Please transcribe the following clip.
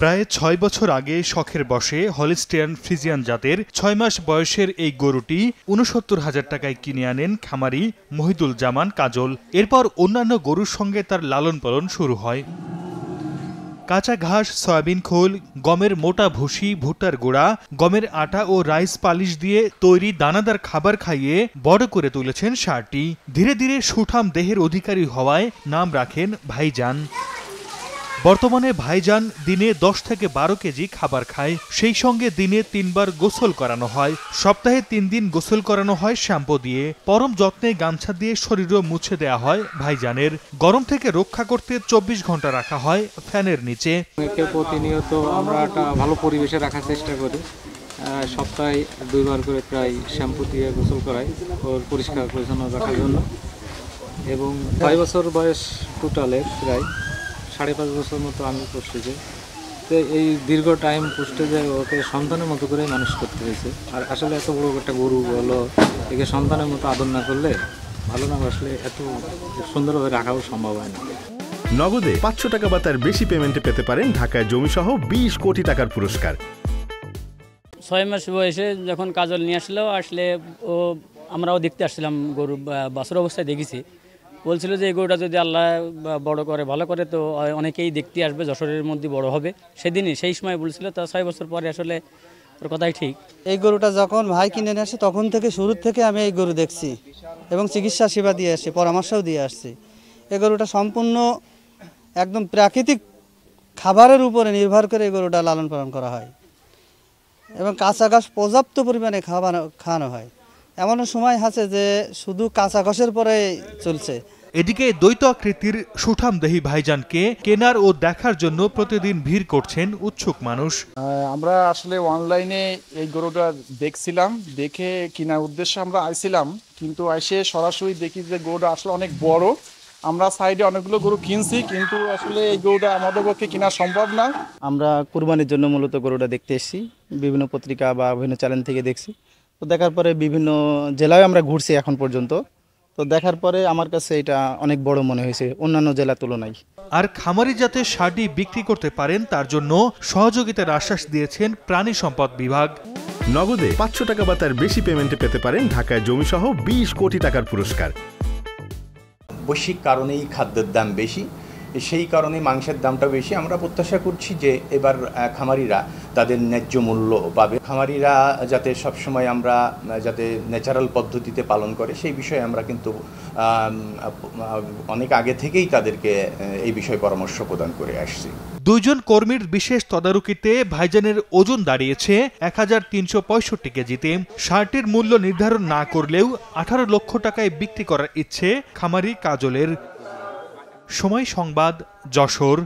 প্রায় ছয় বছর আগে শখের বসে হলিস্টিয়ান ফ্রিজিয়ান জাতের ছয় মাস বয়সের এই গরুটি উনসত্তর হাজার টাকায় কিনে আনেন খামারি মহিদুল জামান কাজল এরপর অন্যান্য গরুর সঙ্গে তার লালন পালন শুরু হয় কাঁচা ঘাস সয়াবিন খোল গমের মোটা ভুসি ভুট্টার গুঁড়া গমের আটা ও রাইস পালিশ দিয়ে তৈরি দানাদার খাবার খাইয়ে বড় করে তুলেছেন সারটি ধীরে ধীরে সুঠাম দেহের অধিকারী হওয়ায় নাম রাখেন ভাইজান বর্তমানে ভাইজান দিনে দশ থেকে বারো কেজি খাবার খায় সেই সঙ্গে দিনে তিনবার গোসল করানো হয় সপ্তাহে তিন দিন গোসল করানো হয় শ্যাম্পু দিয়ে পরম যত্নে গামছা দিয়ে শরীরও মুছে দেয়া হয় ভাইজানের গরম থেকে রক্ষা করতে চব্বিশ ঘন্টা রাখা হয় ফ্যানের নিচে প্রতিনিয়ত আমরা একটা ভালো পরিবেশে রাখার চেষ্টা করি সপ্তাহে দুইবার করে প্রায় শ্যাম্পু দিয়ে গোসল করাই ওর পরিষ্কার পরিচ্ছন্ন রাখার জন্য এবং ছয় বছর বয়স টোটালের প্রায় সাড়ে পাঁচ বছর মতো আমি পোস্টেজে তো এই দীর্ঘ টাইম যে ওকে সন্তানের মতো করে মানুষ করতে হয়েছে আর আসলে এত বড় একটা গরু বলো একে সন্তানের মতো আদর না করলে ভালো না আসলে এত সুন্দরভাবে রাখাও সম্ভব হয় না নগদে পাঁচশো টাকা বা তার বেশি পেমেন্টে পেতে পারেন ঢাকায় জমিসহ বিশ কোটি টাকার পুরস্কার ছয় মাস বয়সে যখন কাজল নিয়ে আসলো আসলে ও আমরাও দেখতে আসছিলাম গরু বাসর অবস্থায় দেখেছি বলছিল যে এই গরুটা যদি আল্লাহ বড় করে ভালো করে তো অনেকেই দেখতে আসবে যশোরের মধ্যে বড় হবে সেদিনই সেই সময় বলছিল তা ছয় বছর পরে আসলে ওর কথাই ঠিক এই গরুটা যখন ভাই কিনে নিয়ে আসে তখন থেকে শুরুর থেকে আমি এই গরু দেখছি এবং চিকিৎসা সেবা দিয়ে আসছি পরামর্শও দিয়ে আসছি এই গরুটা সম্পূর্ণ একদম প্রাকৃতিক খাবারের উপরে নির্ভর করে এই গরুটা লালন পালন করা হয় এবং কাঁচা ঘাস পর্যাপ্ত পরিমাণে খাওয়ানো খাওয়ানো হয় এমন সময় আছে যে শুধু কাঁচা কষের পরে চলছে এদিকে দ্বৈত আকৃতির সুঠামদেহী ভাইজানকে কেনার ও দেখার জন্য প্রতিদিন ভিড় করছেন উৎসুক মানুষ আমরা আসলে অনলাইনে এই গরুটা দেখছিলাম দেখে কেনার উদ্দেশ্যে আমরা আইছিলাম কিন্তু আইসে সরাসরি দেখি যে গরুটা আসলে অনেক বড় আমরা সাইডে অনেকগুলো গরু কিনছি কিন্তু আসলে এই গরুটা আমাদের পক্ষে কেনা সম্ভব না আমরা কুরবানির জন্য মূলত গরুটা দেখতে এসেছি বিভিন্ন পত্রিকা বা বিভিন্ন চ্যানেল থেকে দেখছি তো দেখার পরে বিভিন্ন জেলায় আমরা ঘুরছি এখন পর্যন্ত তো দেখার পরে আমার কাছে এটা অনেক বড় মনে হয়েছে অন্যান্য জেলা তুলনায় আর খামারি যাতে শাড়ি বিক্রি করতে পারেন তার জন্য সহযোগিতার আশ্বাস দিয়েছেন প্রাণী সম্পদ বিভাগ নগদে পাঁচশো টাকা বা তার বেশি পেমেন্টে পেতে পারেন ঢাকায় জমি সহ বিশ কোটি টাকার পুরস্কার বৈশ্বিক কারণেই খাদ্যের দাম বেশি সেই কারণে মাংসের দামটা বেশি আমরা প্রত্যাশা করছি যে এবার খামারিরা তাদের ন্যায্য মূল্য পাবে খামারিরা যাতে সবসময় আমরা যাতে ন্যাচারাল পদ্ধতিতে পালন করে সেই বিষয়ে আমরা কিন্তু অনেক আগে থেকেই তাদেরকে এই বিষয়ে পরামর্শ প্রদান করে আসছি দুজন কর্মীর বিশেষ তদারকিতে ভাইজানের ওজন দাঁড়িয়েছে এক হাজার তিনশো পঁয়ষট্টি কেজিতে শার্টের মূল্য নির্ধারণ না করলেও আঠারো লক্ষ টাকায় বিক্রি করার ইচ্ছে খামারি কাজলের সময় সংবাদ যশোর